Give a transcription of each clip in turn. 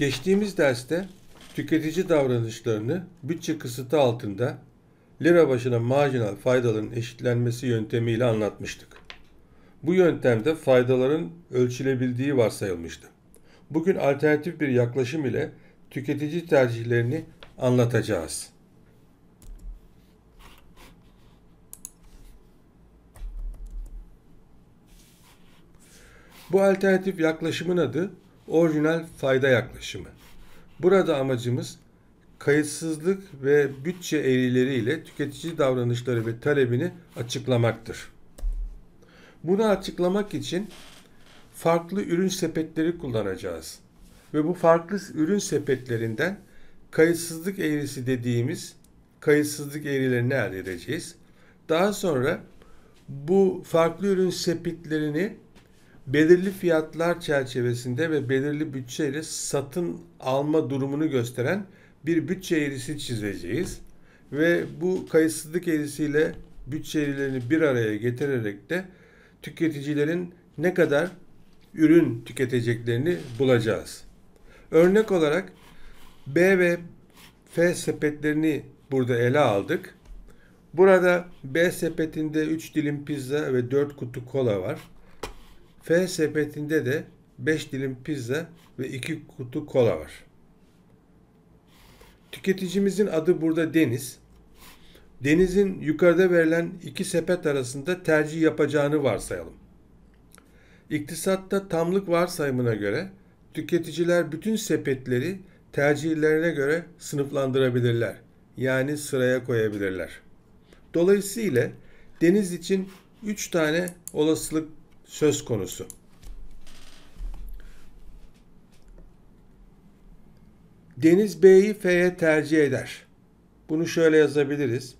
Geçtiğimiz derste tüketici davranışlarını bütçe kısıtı altında lira başına marjinal faydaların eşitlenmesi yöntemiyle anlatmıştık. Bu yöntemde faydaların ölçülebildiği varsayılmıştı. Bugün alternatif bir yaklaşım ile tüketici tercihlerini anlatacağız. Bu alternatif yaklaşımın adı orijinal fayda yaklaşımı. Burada amacımız kayıtsızlık ve bütçe eğrileriyle tüketici davranışları ve talebini açıklamaktır. Bunu açıklamak için farklı ürün sepetleri kullanacağız. Ve bu farklı ürün sepetlerinden kayıtsızlık eğrisi dediğimiz kayıtsızlık eğrilerini elde edeceğiz. Daha sonra bu farklı ürün sepetlerini belirli fiyatlar çerçevesinde ve belirli bütçeyle satın alma durumunu gösteren bir bütçe eğrisi çizeceğiz. Ve bu kayıtsızlık eğrisiyle bütçe eğrilerini bir araya getirerek de tüketicilerin ne kadar ürün tüketeceklerini bulacağız. Örnek olarak B ve F sepetlerini burada ele aldık. Burada B sepetinde 3 dilim pizza ve 4 kutu kola var. F sepetinde de 5 dilim pizza ve 2 kutu kola var. Tüketicimizin adı burada Deniz. Deniz'in yukarıda verilen iki sepet arasında tercih yapacağını varsayalım. İktisatta tamlık varsayımına göre tüketiciler bütün sepetleri tercihlerine göre sınıflandırabilirler. Yani sıraya koyabilirler. Dolayısıyla deniz için 3 tane olasılık söz konusu. Deniz B'yi F'ye tercih eder. Bunu şöyle yazabiliriz.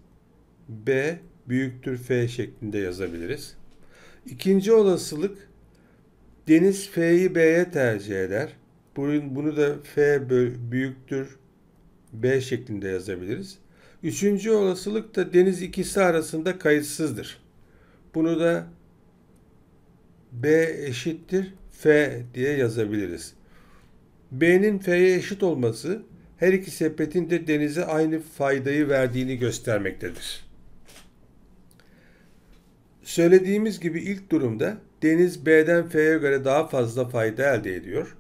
B büyüktür F şeklinde yazabiliriz. İkinci olasılık Deniz F'yi B'ye tercih eder. Bunu da F büyüktür B şeklinde yazabiliriz. Üçüncü olasılık da deniz ikisi arasında kayıtsızdır. Bunu da B eşittir F diye yazabiliriz. B'nin F'ye eşit olması her iki sepetin de denize aynı faydayı verdiğini göstermektedir. Söylediğimiz gibi ilk durumda deniz B'den F'ye göre daha fazla fayda elde ediyor.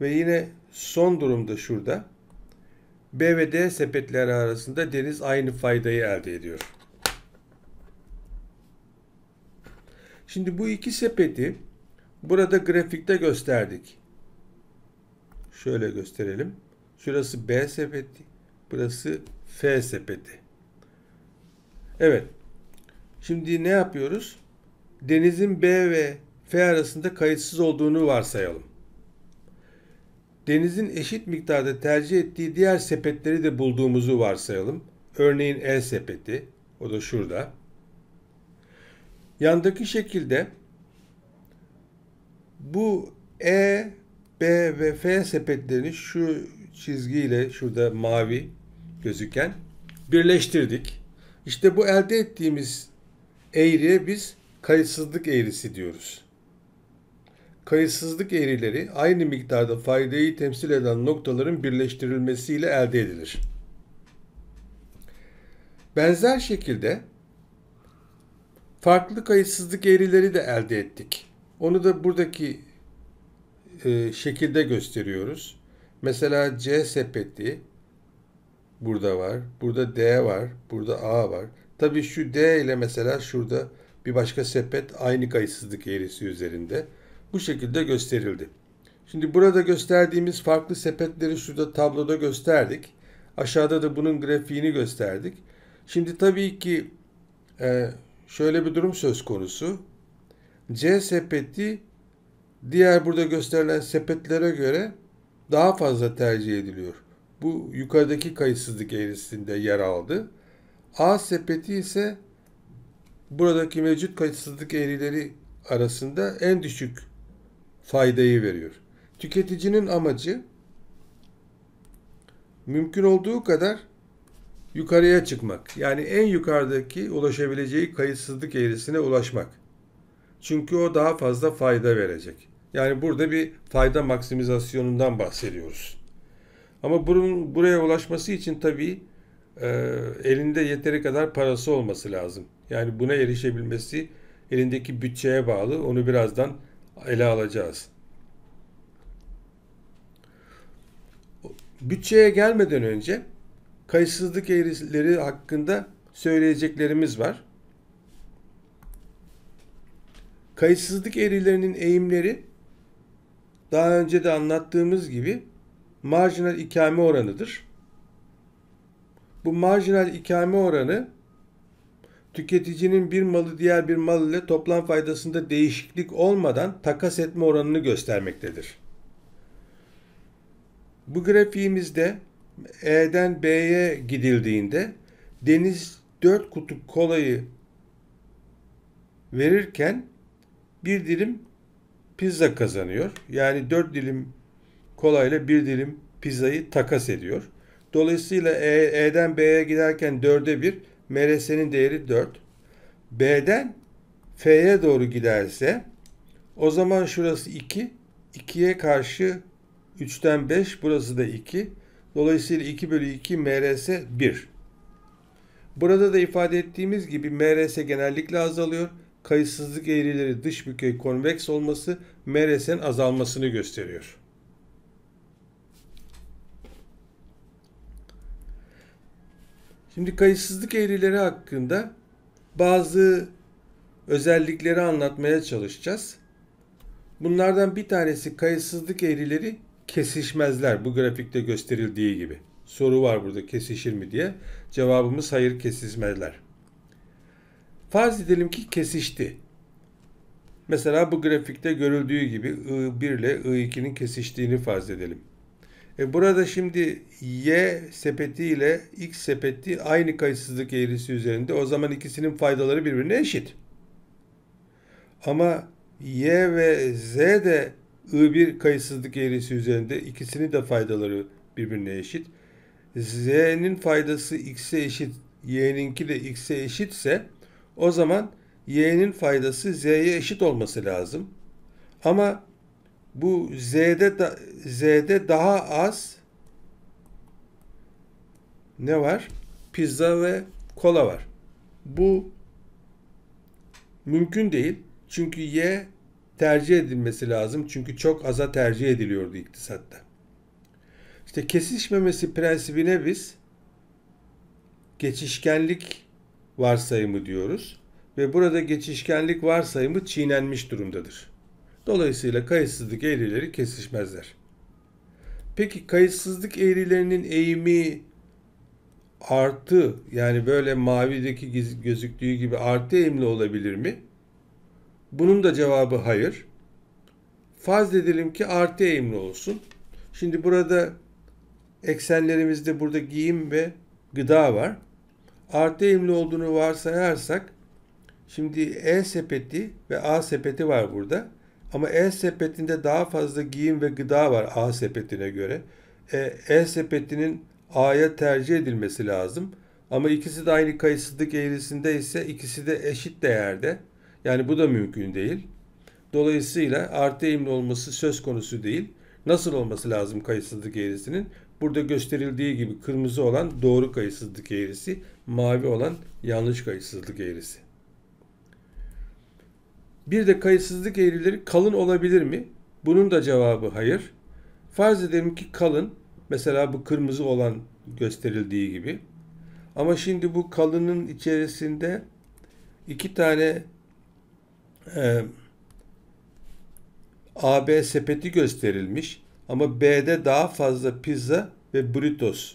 Ve yine son durumda şurada B ve D sepetleri arasında deniz aynı faydayı elde ediyor. Şimdi bu iki sepeti burada grafikte gösterdik. Şöyle gösterelim. Şurası B sepeti, burası F sepeti. Evet. Şimdi ne yapıyoruz? Denizin B ve F arasında kayıtsız olduğunu varsayalım. Denizin eşit miktarda tercih ettiği diğer sepetleri de bulduğumuzu varsayalım. Örneğin E sepeti, o da şurada. Yandaki şekilde bu E, B ve F sepetlerini şu çizgiyle şurada mavi gözüken birleştirdik. İşte bu elde ettiğimiz eğriye biz kayıtsızlık eğrisi diyoruz. Kayıtsızlık eğrileri aynı miktarda faydayı temsil eden noktaların birleştirilmesiyle elde edilir. Benzer şekilde farklı kayıtsızlık eğrileri de elde ettik. Onu da buradaki e, şekilde gösteriyoruz. Mesela C sepeti burada var. Burada D var. Burada A var. Tabii şu D ile mesela şurada bir başka sepet aynı kayıtsızlık eğrisi üzerinde. Bu şekilde gösterildi. Şimdi burada gösterdiğimiz farklı sepetleri şurada tabloda gösterdik. Aşağıda da bunun grafiğini gösterdik. Şimdi tabii ki e, şöyle bir durum söz konusu. C sepeti diğer burada gösterilen sepetlere göre daha fazla tercih ediliyor. Bu yukarıdaki kayıtsızlık eğrisinde yer aldı. A sepeti ise buradaki mevcut kayıtsızlık eğrileri arasında en düşük faydayı veriyor. Tüketicinin amacı mümkün olduğu kadar yukarıya çıkmak. Yani en yukarıdaki ulaşabileceği kayıtsızlık eğrisine ulaşmak. Çünkü o daha fazla fayda verecek. Yani burada bir fayda maksimizasyonundan bahsediyoruz. Ama bunun buraya ulaşması için tabii e, elinde yeteri kadar parası olması lazım. Yani buna erişebilmesi elindeki bütçeye bağlı. Onu birazdan ele alacağız. Bütçeye gelmeden önce kayıtsızlık eğrileri hakkında söyleyeceklerimiz var. Kayıtsızlık eğrilerinin eğimleri daha önce de anlattığımız gibi marjinal ikame oranıdır. Bu marjinal ikame oranı tüketicinin bir malı diğer bir mal ile toplam faydasında değişiklik olmadan takas etme oranını göstermektedir. Bu grafiğimizde E'den B'ye gidildiğinde deniz dört kutup kolayı verirken bir dilim pizza kazanıyor. Yani dört dilim kolayla bir dilim pizzayı takas ediyor. Dolayısıyla e, E'den B'ye giderken 4'e 1, MRS'nin değeri 4. B'den F'ye doğru giderse o zaman şurası 2, 2'ye karşı 3'ten 5, burası da 2. Dolayısıyla 2 bölü 2 MRS 1. Burada da ifade ettiğimiz gibi MRS genellikle azalıyor. Kayıtsızlık eğrileri dış bükey konveks olması MRS'nin azalmasını gösteriyor. Şimdi kayıtsızlık eğrileri hakkında bazı özellikleri anlatmaya çalışacağız. Bunlardan bir tanesi kayıtsızlık eğrileri kesişmezler bu grafikte gösterildiği gibi. Soru var burada kesişir mi diye. Cevabımız hayır kesişmezler. Farz edelim ki kesişti. Mesela bu grafikte görüldüğü gibi I1 ile I2'nin kesiştiğini farz edelim. E burada şimdi Y sepeti ile X sepeti aynı kayıtsızlık eğrisi üzerinde. O zaman ikisinin faydaları birbirine eşit. Ama Y ve Z de I1 kayıtsızlık eğrisi üzerinde ikisinin de faydaları birbirine eşit. Z'nin faydası x'e eşit, y'ninki de x'e eşitse o zaman y'nin faydası z'ye eşit olması lazım. Ama bu z'de da, z'de daha az ne var? Pizza ve kola var. Bu mümkün değil. Çünkü y tercih edilmesi lazım çünkü çok aza tercih ediliyordu iktisatta. İşte kesişmemesi prensibine biz geçişkenlik varsayımı diyoruz ve burada geçişkenlik varsayımı çiğnenmiş durumdadır. Dolayısıyla kayıtsızlık eğrileri kesişmezler. Peki kayıtsızlık eğrilerinin eğimi artı yani böyle mavideki gözüktüğü gibi artı eğimli olabilir mi? Bunun da cevabı hayır. Farz edelim ki artı eğimli olsun. Şimdi burada eksenlerimizde burada giyim ve gıda var. Artı eğimli olduğunu varsayarsak şimdi E sepeti ve A sepeti var burada. Ama E sepetinde daha fazla giyim ve gıda var A sepetine göre. E, e sepetinin A'ya tercih edilmesi lazım. Ama ikisi de aynı kayıtsızlık eğrisinde ise ikisi de eşit değerde. Yani bu da mümkün değil. Dolayısıyla artı eğimli olması söz konusu değil. Nasıl olması lazım kayıtsızlık eğrisinin? Burada gösterildiği gibi kırmızı olan doğru kayıtsızlık eğrisi, mavi olan yanlış kayıtsızlık eğrisi. Bir de kayıtsızlık eğrileri kalın olabilir mi? Bunun da cevabı hayır. Farz edelim ki kalın, mesela bu kırmızı olan gösterildiği gibi. Ama şimdi bu kalının içerisinde iki tane e, ee, AB sepeti gösterilmiş ama B'de daha fazla pizza ve burritos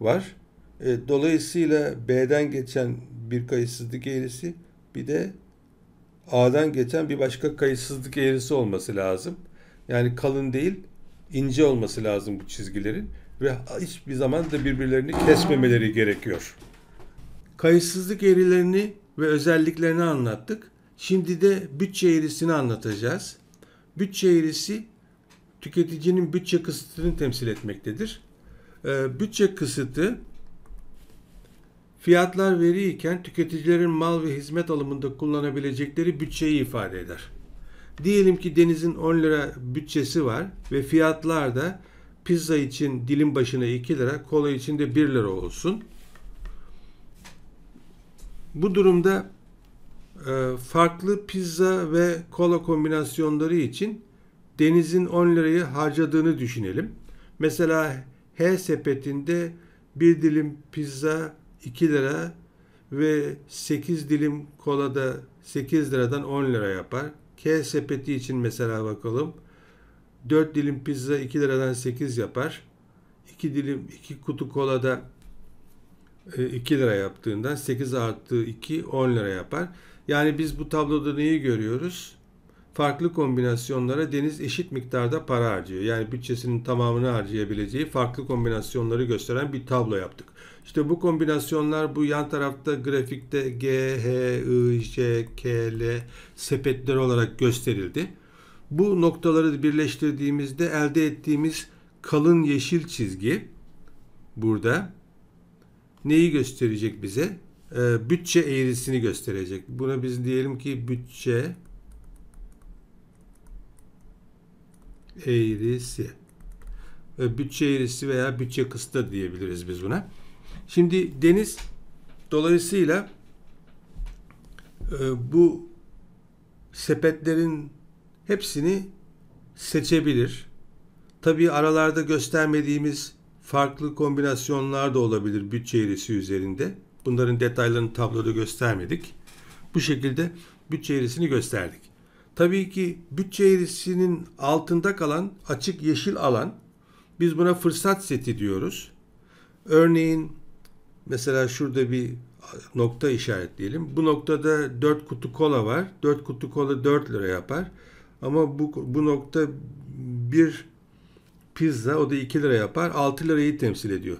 var. E, dolayısıyla B'den geçen bir kayıtsızlık eğrisi bir de A'dan geçen bir başka kayıtsızlık eğrisi olması lazım. Yani kalın değil ince olması lazım bu çizgilerin ve hiçbir zaman da birbirlerini kesmemeleri gerekiyor. Kayıtsızlık eğrilerini ve özelliklerini anlattık. Şimdi de bütçe eğrisini anlatacağız. Bütçe eğrisi tüketicinin bütçe kısıtını temsil etmektedir. Ee, bütçe kısıtı fiyatlar veri iken tüketicilerin mal ve hizmet alımında kullanabilecekleri bütçeyi ifade eder. Diyelim ki Deniz'in 10 lira bütçesi var ve fiyatlar da pizza için dilim başına 2 lira, kola için de 1 lira olsun. Bu durumda e, farklı pizza ve kola kombinasyonları için Deniz'in 10 lirayı harcadığını düşünelim. Mesela H sepetinde bir dilim pizza 2 lira ve 8 dilim kola da 8 liradan 10 lira yapar. K sepeti için mesela bakalım. 4 dilim pizza 2 liradan 8 yapar. 2 dilim 2 kutu kola da 2 e, lira yaptığından 8 artı 2 10 lira yapar. Yani biz bu tabloda neyi görüyoruz? Farklı kombinasyonlara deniz eşit miktarda para harcıyor. Yani bütçesinin tamamını harcayabileceği farklı kombinasyonları gösteren bir tablo yaptık. İşte bu kombinasyonlar bu yan tarafta grafikte G, H, I, J, K, L sepetleri olarak gösterildi. Bu noktaları birleştirdiğimizde elde ettiğimiz kalın yeşil çizgi burada neyi gösterecek bize? e, bütçe eğrisini gösterecek. Buna biz diyelim ki bütçe eğrisi e, bütçe eğrisi veya bütçe kısıtı diyebiliriz biz buna. Şimdi deniz dolayısıyla e, bu sepetlerin hepsini seçebilir. Tabii aralarda göstermediğimiz farklı kombinasyonlar da olabilir bütçe eğrisi üzerinde. Bunların detaylarını tabloda göstermedik. Bu şekilde bütçe eğrisini gösterdik. Tabii ki bütçe eğrisinin altında kalan açık yeşil alan biz buna fırsat seti diyoruz. Örneğin mesela şurada bir nokta işaretleyelim. Bu noktada 4 kutu kola var. 4 kutu kola 4 lira yapar. Ama bu, bu nokta bir pizza o da 2 lira yapar. 6 lirayı temsil ediyor.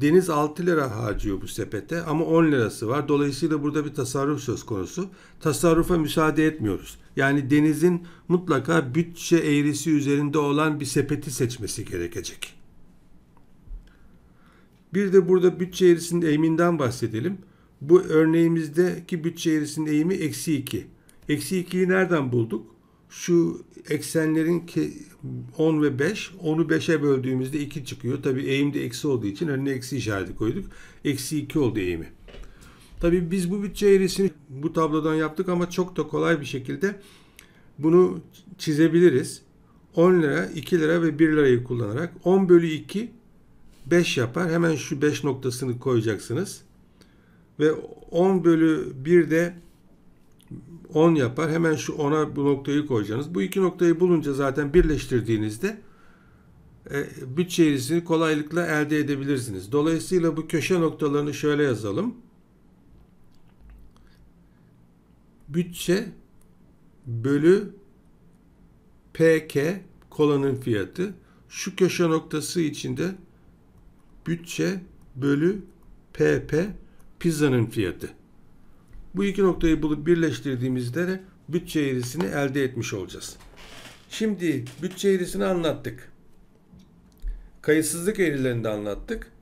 Deniz 6 lira harcıyor bu sepete ama 10 lirası var. Dolayısıyla burada bir tasarruf söz konusu. Tasarrufa müsaade etmiyoruz. Yani Deniz'in mutlaka bütçe eğrisi üzerinde olan bir sepeti seçmesi gerekecek. Bir de burada bütçe eğrisinin eğiminden bahsedelim. Bu örneğimizdeki bütçe eğrisinin eğimi eksi 2. Eksi 2'yi nereden bulduk? şu eksenlerin 10 ve 5, 10'u 5'e böldüğümüzde 2 çıkıyor. Tabii eğim de eksi olduğu için önüne eksi işareti koyduk. Eksi 2 oldu eğimi. Tabii biz bu bütçe eğrisini bu tablodan yaptık ama çok da kolay bir şekilde bunu çizebiliriz. 10 lira, 2 lira ve 1 lirayı kullanarak 10 bölü 2 5 yapar. Hemen şu 5 noktasını koyacaksınız. Ve 10 bölü 1 de 10 yapar. Hemen şu ona bu noktayı koyacaksınız. Bu iki noktayı bulunca zaten birleştirdiğinizde e, bütçe eğrisini kolaylıkla elde edebilirsiniz. Dolayısıyla bu köşe noktalarını şöyle yazalım. Bütçe bölü PK kolanın fiyatı. Şu köşe noktası içinde bütçe bölü PP pizzanın fiyatı. Bu iki noktayı bulup birleştirdiğimizde de bütçe eğrisini elde etmiş olacağız. Şimdi bütçe eğrisini anlattık. Kayıtsızlık eğrilerini de anlattık.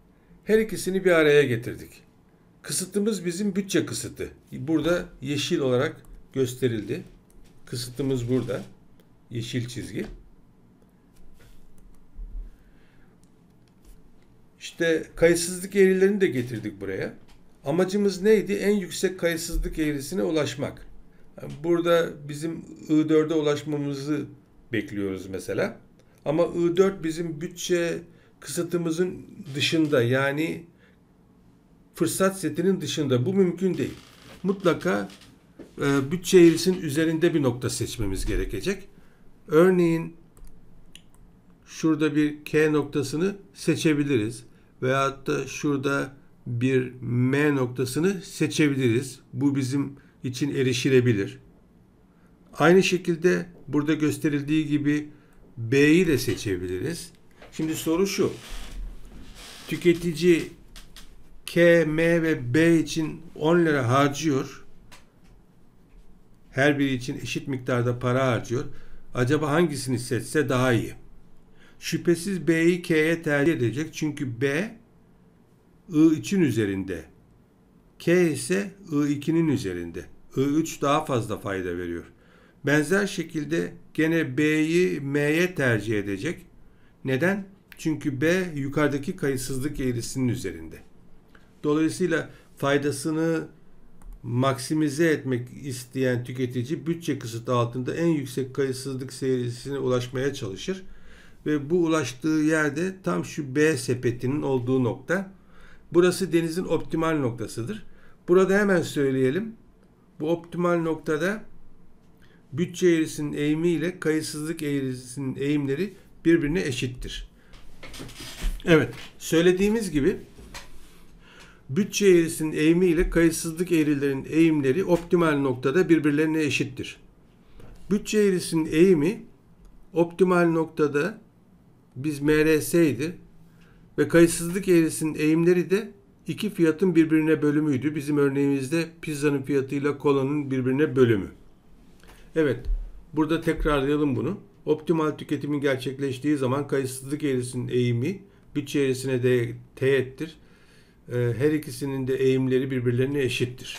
Her ikisini bir araya getirdik. Kısıtımız bizim bütçe kısıtı. Burada yeşil olarak gösterildi. Kısıtımız burada. Yeşil çizgi. İşte kayıtsızlık eğrilerini de getirdik buraya. Amacımız neydi? En yüksek kayıtsızlık eğrisine ulaşmak. Burada bizim I4'e ulaşmamızı bekliyoruz mesela. Ama I4 bizim bütçe kısıtımızın dışında yani fırsat setinin dışında. Bu mümkün değil. Mutlaka e, bütçe eğrisinin üzerinde bir nokta seçmemiz gerekecek. Örneğin şurada bir K noktasını seçebiliriz. Veyahut da şurada bir M noktasını seçebiliriz. Bu bizim için erişilebilir. Aynı şekilde burada gösterildiği gibi B'yi de seçebiliriz. Şimdi soru şu. Tüketici K, M ve B için 10 lira harcıyor. Her biri için eşit miktarda para harcıyor. Acaba hangisini seçse daha iyi? Şüphesiz B'yi K'ye tercih edecek. Çünkü B I3'ün üzerinde. K ise I2'nin üzerinde. I3 daha fazla fayda veriyor. Benzer şekilde gene B'yi M'ye tercih edecek. Neden? Çünkü B yukarıdaki kayıtsızlık eğrisinin üzerinde. Dolayısıyla faydasını maksimize etmek isteyen tüketici bütçe kısıtı altında en yüksek kayıtsızlık serisine ulaşmaya çalışır. Ve bu ulaştığı yerde tam şu B sepetinin olduğu nokta. Burası denizin optimal noktasıdır. Burada hemen söyleyelim. Bu optimal noktada bütçe eğrisinin eğimi ile kayıtsızlık eğrisinin eğimleri birbirine eşittir. Evet, söylediğimiz gibi bütçe eğrisinin eğimi ile kayıtsızlık eğrilerinin eğimleri optimal noktada birbirlerine eşittir. Bütçe eğrisinin eğimi optimal noktada biz MRS ve kayıtsızlık eğrisinin eğimleri de iki fiyatın birbirine bölümüydü. Bizim örneğimizde pizzanın fiyatıyla kolanın birbirine bölümü. Evet, burada tekrarlayalım bunu. Optimal tüketimin gerçekleştiği zaman kayıtsızlık eğrisinin eğimi bütçe eğrisine de teğettir. Ee, her ikisinin de eğimleri birbirlerine eşittir.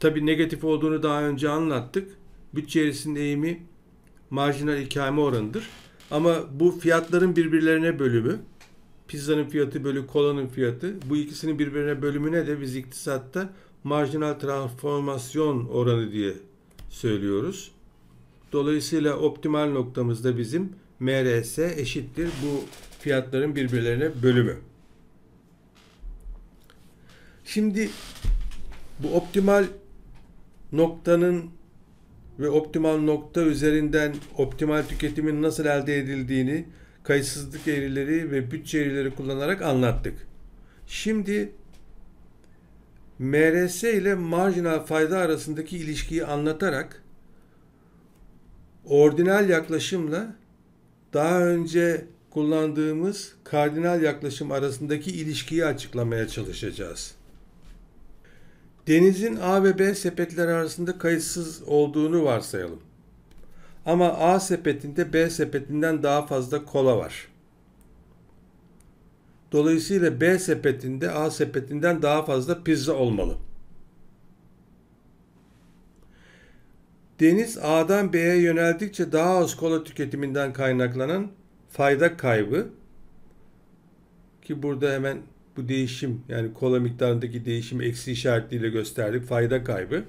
Tabi negatif olduğunu daha önce anlattık. Bütçe eğrisinin eğimi marjinal ikame oranıdır. Ama bu fiyatların birbirlerine bölümü, pizzanın fiyatı bölü kolanın fiyatı, bu ikisinin birbirine bölümüne de biz iktisatta marjinal transformasyon oranı diye söylüyoruz. Dolayısıyla optimal noktamızda bizim MRS eşittir bu fiyatların birbirlerine bölümü. Şimdi bu optimal noktanın ve optimal nokta üzerinden optimal tüketimin nasıl elde edildiğini kayıtsızlık eğrileri ve bütçe eğrileri kullanarak anlattık. Şimdi MRS ile marjinal fayda arasındaki ilişkiyi anlatarak ordinal yaklaşımla daha önce kullandığımız kardinal yaklaşım arasındaki ilişkiyi açıklamaya çalışacağız. Denizin A ve B sepetleri arasında kayıtsız olduğunu varsayalım. Ama A sepetinde B sepetinden daha fazla kola var. Dolayısıyla B sepetinde A sepetinden daha fazla pizza olmalı. Deniz A'dan B'ye yöneldikçe daha az kola tüketiminden kaynaklanan fayda kaybı ki burada hemen bu değişim yani kola miktarındaki değişim eksi işaretliyle gösterdik fayda kaybı.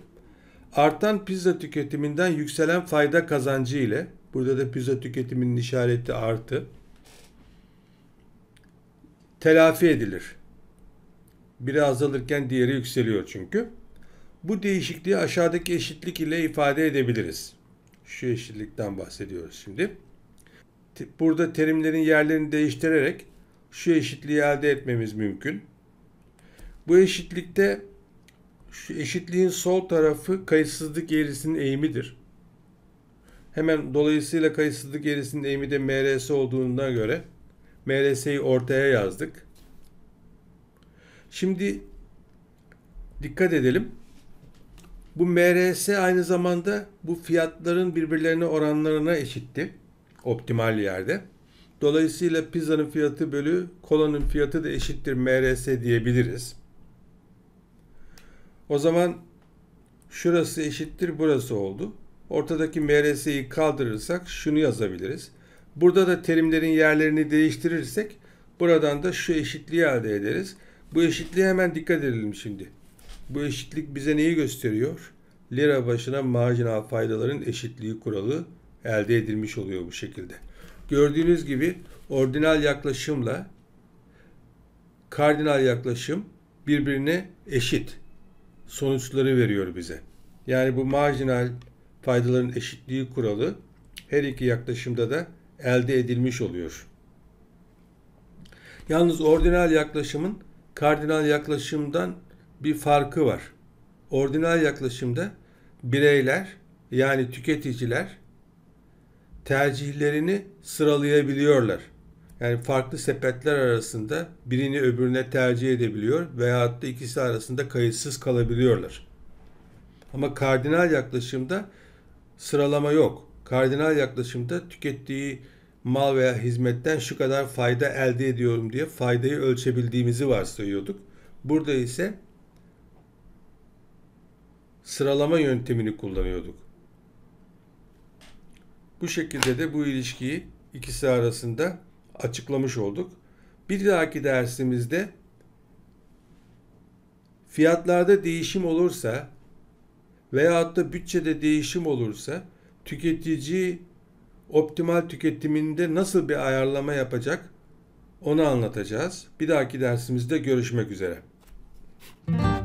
Artan pizza tüketiminden yükselen fayda kazancı ile burada da pizza tüketiminin işareti artı telafi edilir. Biri azalırken diğeri yükseliyor çünkü. Bu değişikliği aşağıdaki eşitlik ile ifade edebiliriz. Şu eşitlikten bahsediyoruz şimdi. Burada terimlerin yerlerini değiştirerek şu eşitliği elde etmemiz mümkün. Bu eşitlikte şu eşitliğin sol tarafı kayıtsızlık eğrisinin eğimidir. Hemen dolayısıyla kayıtsızlık eğrisinin eğimi de MRS olduğuna göre MRS'yi ortaya yazdık. Şimdi dikkat edelim. Bu MRS aynı zamanda bu fiyatların birbirlerine oranlarına eşitti optimal yerde. Dolayısıyla pizzanın fiyatı bölü kolanın fiyatı da eşittir MRS diyebiliriz. O zaman şurası eşittir burası oldu. Ortadaki MRS'yi kaldırırsak şunu yazabiliriz. Burada da terimlerin yerlerini değiştirirsek buradan da şu eşitliği elde ederiz. Bu eşitliğe hemen dikkat edelim şimdi. Bu eşitlik bize neyi gösteriyor? Lira başına marjinal faydaların eşitliği kuralı elde edilmiş oluyor bu şekilde. Gördüğünüz gibi ordinal yaklaşımla kardinal yaklaşım birbirine eşit sonuçları veriyor bize. Yani bu marjinal faydaların eşitliği kuralı her iki yaklaşımda da elde edilmiş oluyor. Yalnız ordinal yaklaşımın kardinal yaklaşımdan bir farkı var. Ordinal yaklaşımda bireyler yani tüketiciler tercihlerini sıralayabiliyorlar. Yani farklı sepetler arasında birini öbürüne tercih edebiliyor veyahut da ikisi arasında kayıtsız kalabiliyorlar. Ama kardinal yaklaşımda sıralama yok. Kardinal yaklaşımda tükettiği mal veya hizmetten şu kadar fayda elde ediyorum diye faydayı ölçebildiğimizi varsayıyorduk. Burada ise sıralama yöntemini kullanıyorduk. Bu şekilde de bu ilişkiyi ikisi arasında açıklamış olduk. Bir dahaki dersimizde fiyatlarda değişim olursa veyahut da bütçede değişim olursa tüketici optimal tüketiminde nasıl bir ayarlama yapacak onu anlatacağız. Bir dahaki dersimizde görüşmek üzere. Müzik